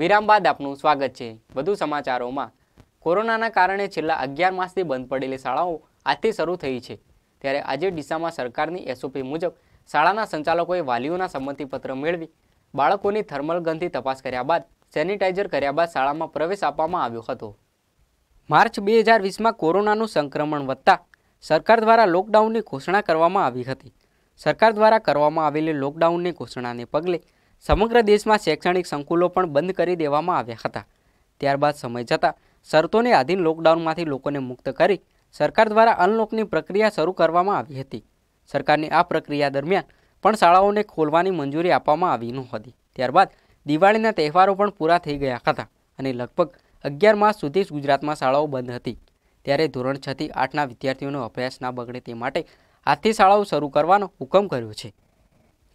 વિરામ બાદ આપનું સ્વાગત છે વધુ સમાચારોમાં કોરોનાના કારણે છેલ્લા અગિયાર માસથી બંધ પડેલી શાળાઓ આજથી શરૂ થઈ છે ત્યારે આજે ડીસામાં સરકારની એસઓપી મુજબ શાળાના સંચાલકોએ વાલીઓના સંમતિપત્ર મેળવી બાળકોની થર્મલ ગનથી તપાસ કર્યા બાદ સેનિટાઇઝર કર્યા બાદ શાળામાં પ્રવેશ આપવામાં આવ્યો હતો માર્ચ બે હજાર વીસમાં કોરોનાનું સંક્રમણ વધતા સરકાર દ્વારા લોકડાઉનની ઘોષણા કરવામાં આવી હતી સરકાર દ્વારા કરવામાં આવેલી લોકડાઉનની ઘોષણાને પગલે સમગ્ર દેશમાં શૈક્ષણિક સંકુલો પણ બંધ કરી દેવામાં આવ્યા હતા ત્યારબાદ સમય જતાં શરતોને આધીન લોકડાઉનમાંથી લોકોને મુક્ત કરી સરકાર દ્વારા અનલોકની પ્રક્રિયા શરૂ કરવામાં આવી હતી સરકારની આ પ્રક્રિયા દરમિયાન પણ શાળાઓને ખોલવાની મંજૂરી આપવામાં આવી નહોતી ત્યારબાદ દિવાળીના તહેવારો પણ પૂરા થઈ ગયા હતા અને લગભગ અગિયાર માસ સુધી જ ગુજરાતમાં શાળાઓ બંધ હતી ત્યારે ધોરણ છથી આઠના વિદ્યાર્થીઓનો અભ્યાસ ના બગડે તે માટે આજથી શાળાઓ શરૂ કરવાનો હુકમ કર્યો છે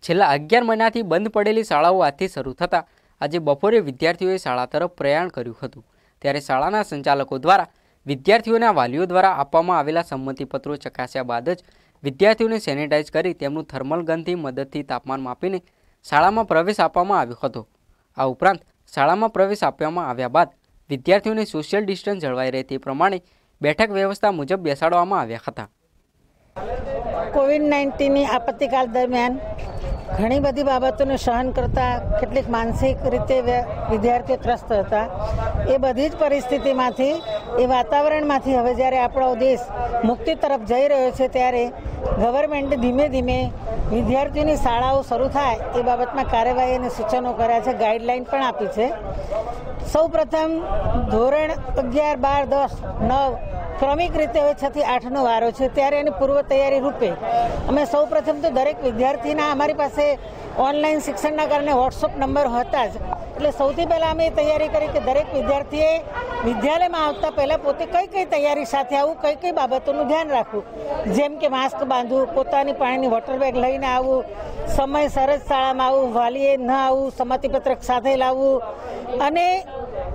છેલ્લા 11 મહિનાથી બંધ પડેલી શાળાઓ આથી શરૂ થતા આજે બપોરે વિદ્યાર્થીઓ શાળા તરફ પ્રયાણ કર્યું હતું ત્યારે શાળાના સંચાલકો દ્વારા વિદ્યાર્થીઓના વાલીઓ દ્વારા આપવામાં આવેલા સંમતિપત્રો ચકાસ્યા બાદ જ વિદ્યાર્થીઓને સેનેટાઇઝ કરી તેમનું થર્મલ ગનથી મદદથી તાપમાન માપીને શાળામાં પ્રવેશ આપવામાં આવ્યો હતો આ ઉપરાંત શાળામાં પ્રવેશ આપવામાં આવ્યા બાદ વિદ્યાર્થીઓને સોશિયલ ડિસ્ટન્સ જળવાય રહે તે પ્રમાણે બેઠક વ્યવસ્થા મુજબ બેસાડવામાં આવ્યા હતા કોવિડ-19 ની આપત્તિકાળ દરમિયાન ઘણી બધી બાબતોને સહન કરતા કેટલીક માનસિક રીતે વિદ્યાર્થીઓ ત્રસ્ત હતા એ બધી જ પરિસ્થિતિમાંથી એ વાતાવરણમાંથી હવે જ્યારે આપણો દેશ મુક્તિ તરફ જઈ રહ્યો છે ત્યારે ગવર્મેન્ટે ધીમે ધીમે વિદ્યાર્થીઓની શાળાઓ શરૂ થાય એ બાબતમાં કાર્યવાહી અને સૂચનો કર્યા છે ગાઈડલાઇન પણ આપી છે સૌપ્રથમ ધોરણ અગિયાર બાર દસ નવ ક્રમિક રીતે હવે છ આઠનો વારો છે ત્યારે એની પૂર્વ તૈયારી રૂપે અમે સૌપ્રથમ તો દરેક વિદ્યાર્થીના અમારી પાસે પાસે ઓનલાઈન શિક્ષણના કારણે વોટ્સઅપ નંબર હતા જ એટલે સૌથી પહેલાં અમે તૈયારી કરી કે દરેક વિદ્યાર્થીએ વિદ્યાલયમાં આવતા પહેલાં પોતે કઈ કઈ તૈયારી સાથે આવું કઈ કઈ બાબતોનું ધ્યાન રાખવું જેમ કે માસ્ક બાંધવું પોતાની પાણીની વોટર બેગ લઈને આવવું સમય સરસ શાળામાં આવવું વાલીએ ન આવવું સંમતિપત્રક સાથે લાવવું અને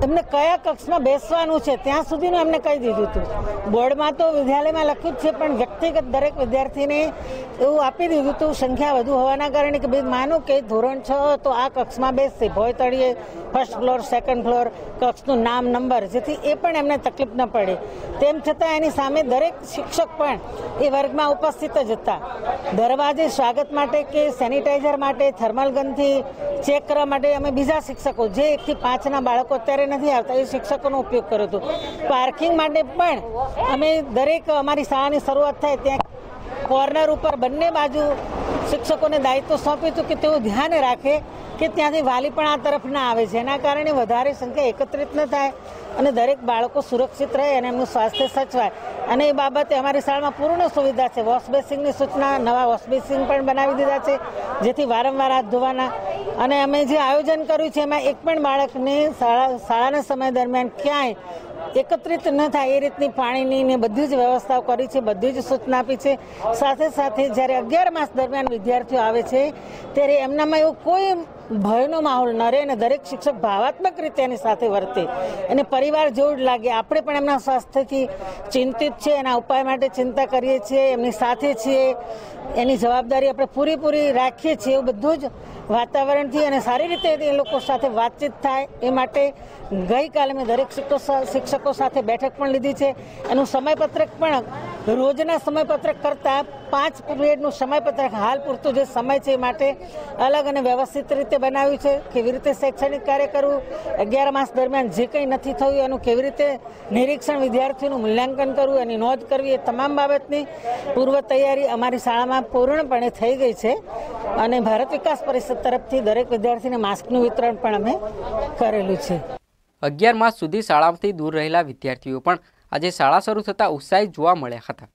તમને કયા કક્ષમાં બેસવાનું છે ત્યાં સુધીનું એમને કહી દીધું હતું બોર્ડમાં તો વિદ્યાલયમાં લખ્યું જ છે પણ વ્યક્તિગત દરેક વિદ્યાર્થીને એવું આપી દીધું હતું સંખ્યા વધુ હોવાના કારણે કે ભાઈ માનો કે ધોરણ છ તો આ કક્ષમાં બેસશે તળીએ ફર્સ્ટ ફ્લોર સેકન્ડ ફ્લોર કક્ષનું નામ નંબર જેથી એ પણ એમને તકલીફ ન પડે તેમ છતાં એની સામે દરેક શિક્ષક પણ એ વર્ગમાં ઉપસ્થિત જ હતા દરવાજે સ્વાગત માટે કે સેનિટાઈઝર માટે થર્મલ ગનથી ચેક કરવા માટે અમે બીજા શિક્ષકો જે એકથી પાંચના બાળકો અત્યારે નથી આવતા એ શિક્ષકોનો ઉપયોગ કર્યો હતો પાર્કિંગ માટે પણ અમે દરેક અમારી શાળાની શરૂઆત થાય ત્યાં કોર્નર ઉપર બંને બાજુ શિક્ષકોને દાયિત્વ સોંપ્યું હતું કે તેઓ ધ્યાન રાખે કે ત્યાંથી વાલી પણ આ તરફ ના આવે જેના કારણે વધારે સંખ્યા એકત્રિત ન થાય અને દરેક બાળકો સુરક્ષિત રહે અને એમનું સ્વાસ્થ્ય સચવાય અને એ બાબતે અમારી શાળામાં પૂર્ણ સુવિધા છે વોશ બેસિંગની સૂચના નવા વોશ પણ બનાવી દીધા છે જેથી વારંવાર હાથ ધોવાના અને અમે જે આયોજન કર્યું છે એમાં એક પણ બાળકને શાળા શાળાના સમય દરમિયાન ક્યાંય એકત્રિત ન થાય એ રીતની પાણીની ને બધી જ વ્યવસ્થાઓ કરી છે બધી જ સૂચના આપી છે સાથે સાથે જ્યારે અગિયાર માસ દરમિયાન વિદ્યાર્થીઓ આવે છે ત્યારે એમનામાં એવો કોઈ ભયનો માહોલ ન રહે અને દરેક શિક્ષક ભાવાત્મક રીતે એની સાથે વર્તે અને પરિવાર જેવું લાગે આપણે પણ એમના સ્વાસ્થ્યથી ચિંતિત છે એના ઉપાય માટે ચિંતા કરીએ છીએ એમની સાથે છીએ એની જવાબદારી આપણે પૂરેપૂરી રાખીએ છીએ એવું બધું જ વાતાવરણથી અને સારી રીતે એ લોકો સાથે વાતચીત થાય એ માટે ગઈકાલે મેં દરેક શિક્ષકો સાથે બેઠક પણ લીધી છે એનું સમયપત્રક પણ રોજના સમયપત્રક કરતાં પાંચ પીરિયડનું સમયપત્રક હાલ પૂરતું જે સમય છે એ માટે અલગ અને વ્યવસ્થિત રીતે બનાવ્યું છે કેવી રીતે શૈક્ષણિક કાર્ય કરવું અગિયાર માસ દરમિયાન જે કંઈ નથી થયું એનું કેવી રીતે નિરીક્ષણ વિદ્યાર્થીઓનું મૂલ્યાંકન કરવું એની નોંધ કરવી એ તમામ બાબતની પૂર્વ તૈયારી અમારી શાળામાં પૂર્ણપણે થઈ ગઈ છે અને ભારત વિકાસ પરિષદ તરફથી દરેક વિદ્યાર્થીને માસ્કનું વિતરણ પણ અમે કરેલું છે અગિયાર માસ સુધી શાળાથી દૂર રહેલા વિદ્યાર્થીઓ પણ આજે શાળા શરૂ થતાં ઉત્સાહિત જોવા મળ્યા હતા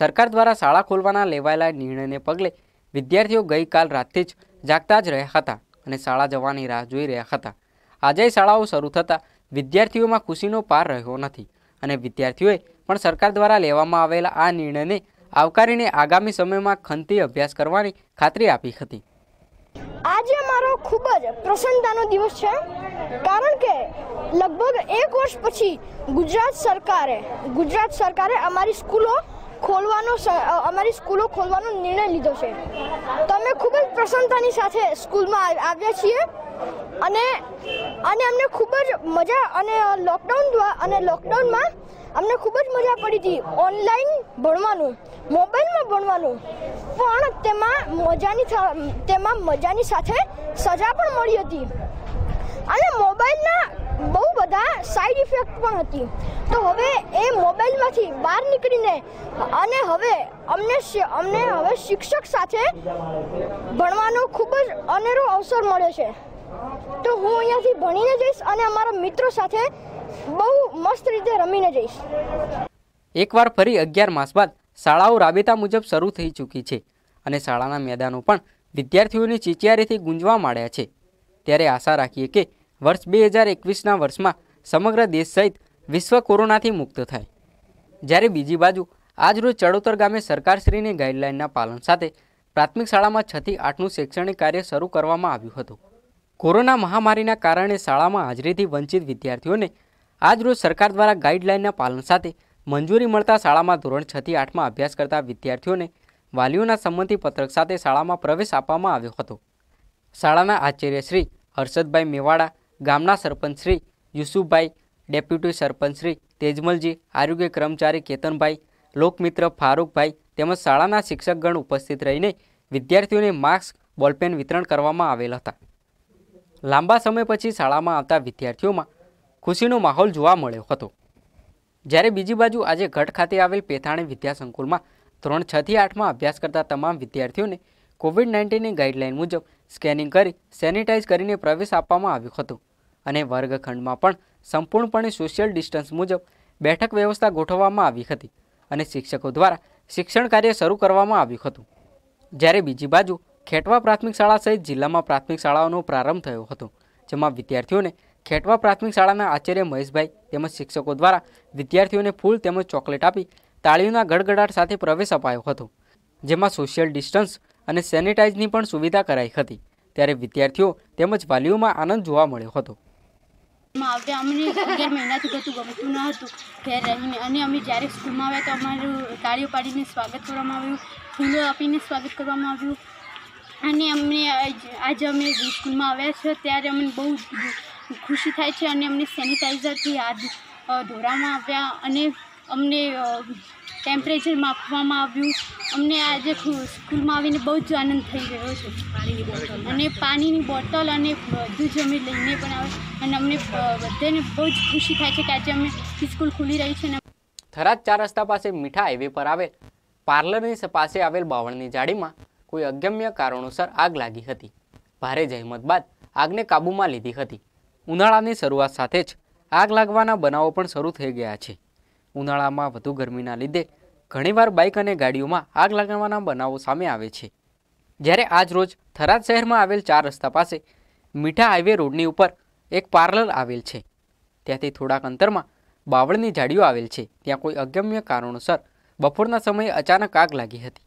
સરકાર દ્વારા શાળા ખોલવાના લેવાયેલા નિર્ણયને પગલે વિદ્યાર્થીઓ ગઈકાલ રાતથી જ જાગતા જ રહ્યા હતા અને શાળા જવાની રાહ જોઈ રહ્યા હતા આજે શાળાઓ શરૂ થતાં વિદ્યાર્થીઓમાં ખુશીનો પાર રહ્યો નથી અને વિદ્યાર્થીઓએ પણ સરકાર દ્વારા લેવામાં આવેલા આ નિર્ણયને આવકારીને આગામી સમયમાં ખંતી અભ્યાસ કરવાની ખાતરી આપી હતી આજે મારો ખૂબ જ પ્રસન્નતાનો દિવસ છે કારણ કે લગભગ એક વર્ષ પછી ગુજરાત સરકારે ગુજરાત સરકારે અમારી સ્કૂલો ખોલવાનો અમારી સ્કૂલો ખોલવાનો નિર્ણય લીધો છે તમે ખૂબ જ પ્રસન્નતાની સાથે સ્કૂલમાં આવ્યા છીએ અને અને અમને ખૂબ જ મજા અને લોકડાઉન દ્વારા અને લોકડાઉનમાં અમને ખૂબ જ મજા પડી હતી ઓનલાઈન ભણવાનું મોબાઈલમાં ભણવાનું પણ તેમાં મજાની તેમાં મજાની સાથે સજા પણ મળી હતી અને મોબાઈલના બહુ બધા સાઈડ ઇફેક્ટ પણ હતી તો હવે એ મોબાઈલમાંથી બહાર નીકળીને અને હવે અમને અમને હવે શિક્ષક સાથે ભણવાનો ખૂબ જ અનેરો અવસર મળે છે તો હું અહીંયાથી ભણીને જઈશ અને અમારા મિત્રો સાથે બહુ મસ્ત રીતે રમીને જઈશ એકવાર ફરી અગિયાર માસ બાદ શાળાઓ રાબેતા મુજબ શરૂ થઈ ચૂકી છે અને શાળાના મેદાનો પણ વિદ્યાર્થીઓની ચીચિયારીથી ગુંજવા માંડ્યા છે ત્યારે આશા રાખીએ કે વર્ષ બે હજાર એકવીસના વર્ષમાં સમગ્ર દેશ સહિત વિશ્વ કોરોનાથી મુક્ત થાય જ્યારે બીજી બાજુ આજરોજ ચડોતર ગામે સરકારશ્રીની ગાઈડલાઇનના પાલન સાથે પ્રાથમિક શાળામાં છથી આઠનું શૈક્ષણિક કાર્ય શરૂ કરવામાં આવ્યું હતું કોરોના મહામારીના કારણે શાળામાં હાજરીથી વંચિત વિદ્યાર્થીઓને આજરોજ સરકાર દ્વારા ગાઈડલાઇનના પાલન સાથે મંજૂરી મળતા શાળામાં ધોરણ છથી આઠમાં અભ્યાસ કરતા વિદ્યાર્થીઓને વાલીઓના સંમતિ પત્રક સાથે શાળામાં પ્રવેશ આપવામાં આવ્યો હતો શાળાના આચાર્ય શ્રી હર્ષદભાઈ મેવાડા ગામના સરપંચ શ્રી યુસુફભાઈ ડેપ્યુટી સરપંચ શ્રી તેજમલજી આરોગ્ય કર્મચારી કેતનભાઈ લોકમિત્ર ફારૂકભાઈ તેમજ શાળાના શિક્ષકગણ ઉપસ્થિત રહીને વિદ્યાર્થીઓને માસ્ક બોલપેન વિતરણ કરવામાં આવેલ હતા લાંબા સમય પછી શાળામાં આવતા વિદ્યાર્થીઓમાં ખુશીનો માહોલ જોવા મળ્યો હતો જ્યારે બીજી બાજુ આજે ઘટ ખાતે આવેલ પેથાણી વિદ્યાસંકુલમાં ધોરણ છથી આઠમાં અભ્યાસ કરતા તમામ વિદ્યાર્થીઓને કોવિડ નાઇન્ટીનની ગાઇડલાઇન મુજબ સ્કેનિંગ કરી સેનિટાઇઝ કરીને પ્રવેશ આપવામાં આવ્યો હતો અને વર્ગખંડમાં પણ સંપૂર્ણપણે સોશિયલ ડિસ્ટન્સ મુજબ બેઠક વ્યવસ્થા ગોઠવવામાં આવી હતી અને શિક્ષકો દ્વારા શિક્ષણ કાર્ય શરૂ કરવામાં આવ્યું હતું જ્યારે બીજી બાજુ ખેટવા પ્રાથમિક શાળા સહિત જિલ્લામાં પ્રાથમિક શાળાઓનો પ્રારંભ થયો હતો જેમાં વિદ્યાર્થીઓને ખેટવા પ્રાથમિક શાળાના આચાર્ય મહેશભાઈ તેમજ શિક્ષકો દ્વારા વિદ્યાર્થીઓને ફૂલ તેમજ ચોકલેટ આપી તાળીઓના ગડગડાટ સાથે પ્રવેશ અપાયો હતો જેમાં સોશિયલ ડિસ્ટન્સ અને સેનિટાઇઝની પણ સુવિધા કરાઈ હતી ત્યારે વિદ્યાર્થીઓ તેમજ વાલીઓમાં આનંદ જોવા મળ્યો હતો હવે અમને અગિયાર મહિનાથી બધું ગમતું ન હતું ઘેર રહીને અને અમે જ્યારે સ્કૂલમાં આવ્યા તો અમારું તાળીઓ પાડીને સ્વાગત કરવામાં આવ્યું ફૂલો આપીને સ્વાગત કરવામાં આવ્યું અને અમને આજે અમે સ્કૂલમાં આવ્યા છે ત્યારે અમને બહુ ખુશી થાય છે અને અમને સેનિટાઈઝરથી હાથ ધોવામાં આવ્યા અને અમને ટેમ્પરેચર માપવામાં આવ્યું અમને આજે સ્કૂલમાં આવીને બહુ જ આનંદ થઈ ગયો છે અને પાણીની બોટલ અને બધું જ અમે લઈને પણ આવે અને અમને બધાને બહુ જ ખુશી થાય છે કે આજે અમે સ્કૂલ ખુલી રહી છે થરાદ ચાર રસ્તા પાસે મીઠા હાઈવે પર આવેલ પાર્લરની પાસે આવેલ બાવળની જાળીમાં કોઈ અગમ્ય કારણોસર આગ લાગી હતી ભારે જહેમત બાદ આગને કાબૂમાં લીધી હતી ઉનાળાની શરૂઆત સાથે જ આગ લાગવાના બનાવો પણ શરૂ થઈ ગયા છે ઉનાળામાં વધુ ગરમીના લીધે ઘણીવાર બાઇક અને ગાડીઓમાં આગ લાગવાના બનાવો સામે આવે છે જ્યારે આજ રોજ થરાદ શહેરમાં આવેલ ચાર રસ્તા પાસે મીઠા હાઈવે રોડની ઉપર એક પાર્લર આવેલ છે ત્યાંથી થોડાક અંતરમાં બાવળની ઝાડીઓ આવેલ છે ત્યાં કોઈ અગમ્ય કારણોસર બપોરના સમયે અચાનક આગ લાગી હતી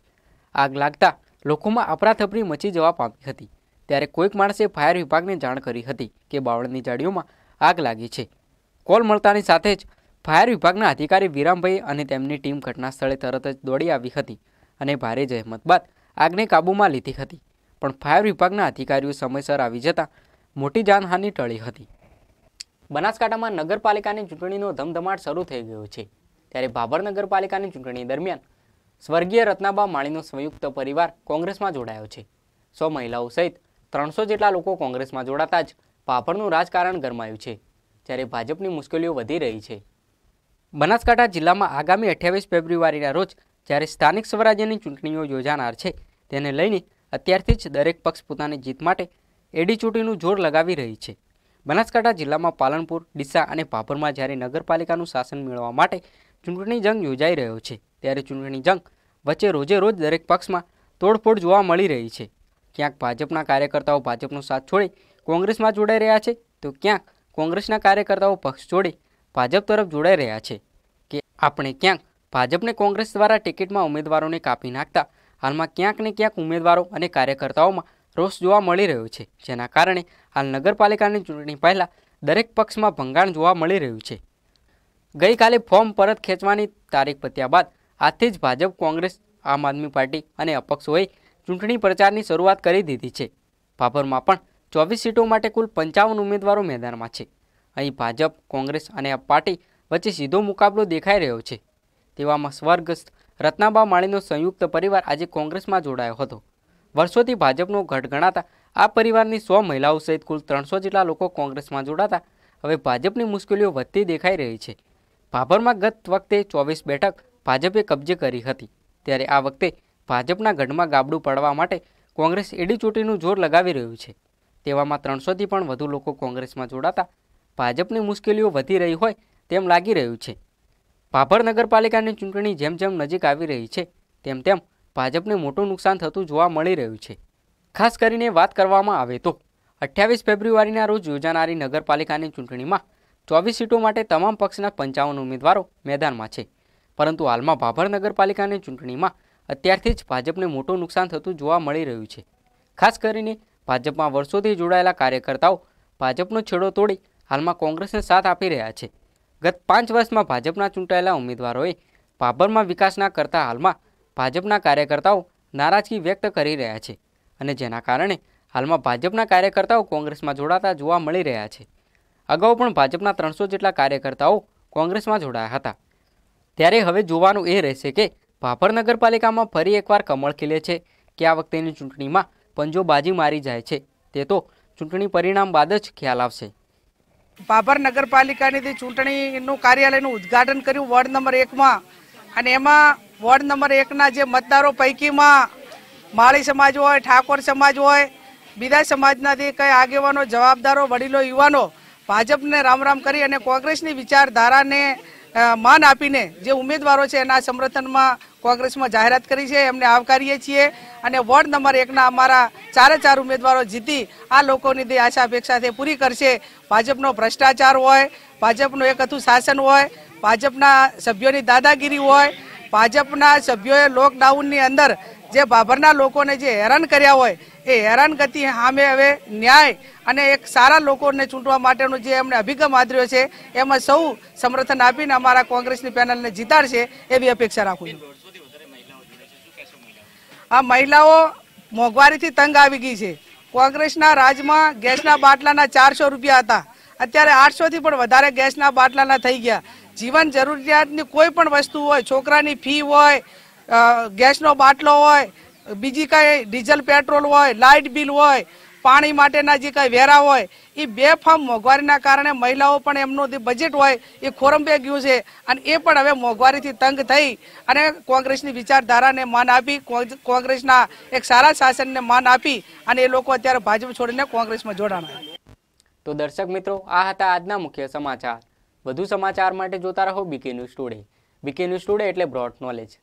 આગ લાગતા લોકોમાં અપરાથપરી મચી જવા પામી હતી ત્યારે કોઈક માણસે ફાયર વિભાગને જાણ કરી હતી કે બાવળની જાડીઓમાં આગ લાગી છે કોલ મળતાની સાથે જ ફાયર વિભાગના અધિકારી વિરામભાઈ અને તેમની ટીમ ઘટના સ્થળે તરત જ દોડી આવી હતી અને ભારે જહેમત બાદ આગને કાબૂમાં લીધી હતી પણ ફાયર વિભાગના અધિકારીઓ સમયસર આવી જતાં મોટી જાનહાનિ ટળી હતી બનાસકાંઠામાં નગરપાલિકાની ચૂંટણીનો ધમધમાટ શરૂ થઈ ગયો છે ત્યારે ભાભર નગરપાલિકાની ચૂંટણી દરમિયાન સ્વર્ગીય રત્નાબા માળીનો સંયુક્ત પરિવાર કોંગ્રેસમાં જોડાયો છે સો મહિલાઓ સહિત ત્રણસો જેટલા લોકો કોંગ્રેસમાં જોડાતા જ પાપડનું રાજકારણ ગરમાયું છે જ્યારે ભાજપની મુશ્કેલીઓ વધી રહી છે બનાસકાંઠા જિલ્લામાં આગામી અઠ્યાવીસ ફેબ્રુઆરીના રોજ જ્યારે સ્થાનિક સ્વરાજ્યની ચૂંટણીઓ યોજાનાર છે તેને લઈને અત્યારથી જ દરેક પક્ષ પોતાની જીત માટે એડીચોટીનું જોર લગાવી રહી છે બનાસકાંઠા જિલ્લામાં પાલનપુર ડીસા અને ભાભરમાં જ્યારે નગરપાલિકાનું શાસન મેળવવા માટે ચૂંટણી જંગ યોજાઈ રહ્યો છે ત્યારે ચૂંટણી જંગ વચ્ચે રોજે રોજ દરેક પક્ષમાં તોડફોડ જોવા મળી રહી છે ક્યાંક ભાજપના કાર્યકર્તાઓ ભાજપનો સાથ છોડી કોંગ્રેસમાં જોડાઈ રહ્યા છે તો ક્યાંક કોંગ્રેસના કાર્યકર્તાઓ પક્ષ છોડી ભાજપ તરફ જોડાઈ રહ્યા છે કે આપણે ક્યાંક ભાજપને કોંગ્રેસ દ્વારા ટિકિટમાં ઉમેદવારોને કાપી નાખતા હાલમાં ક્યાંક ક્યાંક ઉમેદવારો અને કાર્યકર્તાઓમાં રોષ જોવા મળી રહ્યો છે જેના કારણે હાલ નગરપાલિકાની ચૂંટણી પહેલાં દરેક પક્ષમાં ભંગાણ જોવા મળી રહ્યું છે ગઈકાલે ફોર્મ પરત ખેંચવાની તારીખ પત્યા બાદ આથી જ ભાજપ કોંગ્રેસ આમ આદમી પાર્ટી અને અપક્ષોએ ચૂંટણી પ્રચારની શરૂઆત કરી દીધી છે ભાભરમાં પણ ચોવીસ સીટો માટે કુલ પંચાવન ઉમેદવારો મેદાનમાં છે અહીં ભાજપ કોંગ્રેસ અને પાર્ટી વચ્ચે સીધો મુકાબલો દેખાઈ રહ્યો છે તેવામાં સ્વર્ગસ્થ રત્નાબા માળીનો સંયુક્ત પરિવાર આજે કોંગ્રેસમાં જોડાયો હતો વર્ષોથી ભાજપનો ઘટ ગણાતા આ પરિવારની સો મહિલાઓ સહિત કુલ ત્રણસો જેટલા લોકો કોંગ્રેસમાં જોડાતા હવે ભાજપની મુશ્કેલીઓ વધતી દેખાઈ રહી છે ભાભરમાં ગત વખતે ચોવીસ બેઠક ભાજપે કબજે કરી હતી ત્યારે આ વખતે ભાજપના ગઢમાં ગાબડું પાડવા માટે કોંગ્રેસ એડી ચોટીનું જોર લગાવી રહ્યું છે તેવામાં ત્રણસોથી પણ વધુ લોકો કોંગ્રેસમાં જોડાતા ભાજપની મુશ્કેલીઓ વધી રહી હોય તેમ લાગી રહ્યું છે ભાભર નગરપાલિકાની ચૂંટણી જેમ જેમ નજીક આવી રહી છે તેમ તેમ ભાજપને મોટું નુકસાન થતું જોવા મળી રહ્યું છે ખાસ કરીને વાત કરવામાં આવે તો અઠ્યાવીસ ફેબ્રુઆરીના રોજ યોજાનારી નગરપાલિકાની ચૂંટણીમાં ચોવીસ સીટો માટે તમામ પક્ષના પંચાવન ઉમેદવારો મેદાનમાં છે પરંતુ હાલમાં ભાભર નગરપાલિકાની ચૂંટણીમાં અત્યારથી જ ભાજપને મોટું નુકસાન થતું જોવા મળી રહ્યું છે ખાસ કરીને ભાજપમાં વર્ષોથી જોડાયેલા કાર્યકર્તાઓ ભાજપનો છેડો તોડી હાલમાં કોંગ્રેસને સાથ આપી રહ્યા છે ગત પાંચ વર્ષમાં ભાજપના ચૂંટાયેલા ઉમેદવારોએ ભાભરમાં વિકાસના કરતા હાલમાં ભાજપના કાર્યકર્તાઓ નારાજગી વ્યક્ત કરી રહ્યા છે અને જેના કારણે હાલમાં ભાજપના કાર્યકર્તાઓ કોંગ્રેસમાં જોડાતા જોવા મળી રહ્યા છે અગાઉ પણ ભાજપના ત્રણસો જેટલા કાર્યકર્તાઓ કોંગ્રેસમાં જોડાયા હતા ત્યારે હવે જોવાનું એ રહેશે કે ભાભર નગરપાલિકામાં ફરી એકવાર કમળ ખીલે છે કે આ વખતેની ચૂંટણીમાં પંજો બાજી મારી જાય છે તે તો ચૂંટણી પરિણામ બાદ જ ખ્યાલ આવશે ભાભર નગરપાલિકાની જે ચૂંટણીનું કાર્યાલયનું ઉદ્ઘાટન કર્યું વોર્ડ નંબર એકમાં અને એમાં વોર્ડ નંબર એકના જે મતદારો પૈકીમાં માળી સમાજ હોય ઠાકોર સમાજ હોય બીજા સમાજના જે કંઈ આગેવાનો જવાબદારો વડીલો યુવાનો ભાજપને રામ રામ કરી અને કોંગ્રેસની વિચારધારાને માન આપીને જે ઉમેદવારો છે એના સમર્થનમાં કોંગ્રેસમાં જાહેરાત કરી છે એમને આવકારીએ છીએ અને વોર્ડ નંબર એકના અમારા ચારે ચાર ઉમેદવારો જીતી આ લોકોની તે આશા અપેક્ષા તે પૂરી કરશે ભાજપનો ભ્રષ્ટાચાર હોય ભાજપનું એક હતું શાસન હોય ભાજપના સભ્યોની દાદાગીરી હોય ભાજપના સભ્યોએ લોકડાઉનની અંદર જે બાભરના લોકોને જે હેરાન કર્યા હોય એ હેરાન હેરાનગતિ સામે હવે ન્યાય અને એક સારા લોકોને ચૂંટવા માટેનો જે એમણે અભિગમ આદર્યો છે એમાં સૌ સમર્થન આપીને અમારા કોંગ્રેસની પેનલને જીતાડશે એવી અપેક્ષા રાખું છું આ મહિલાઓ મોંઘવારીથી તંગ આવી ગઈ છે કોંગ્રેસના રાજમાં ગેસના બાટલાના ચારસો રૂપિયા હતા અત્યારે આઠસોથી પણ વધારે ગેસના બાટલાના થઈ ગયા જીવન જરૂરિયાતની કોઈ પણ વસ્તુ હોય છોકરાની ફી હોય ગેસનો બાટલો હોય બીજી કાંઈ ડીઝલ પેટ્રોલ હોય લાઇટ બિલ હોય પાણી માટેના જે કાંઈ વેરા હોય એ બે ફોર્મ મોંઘવારીના કારણે મહિલાઓ પણ એમનું જે બજેટ હોય એ ખોરંબે ગયું છે અને એ પણ હવે મોંઘવારીથી તંગ થઈ અને કોંગ્રેસની વિચારધારાને માન આપી કોંગ્રેસના એક સારા શાસનને માન આપી અને એ લોકો અત્યારે ભાજપ છોડીને કોંગ્રેસમાં જોડાણા તો દર્શક મિત્રો આ હતા આજના મુખ્ય સમાચાર વધુ સમાચાર માટે જોતા રહો BK news today BK news today એટલે બ્રોડ નોલેજ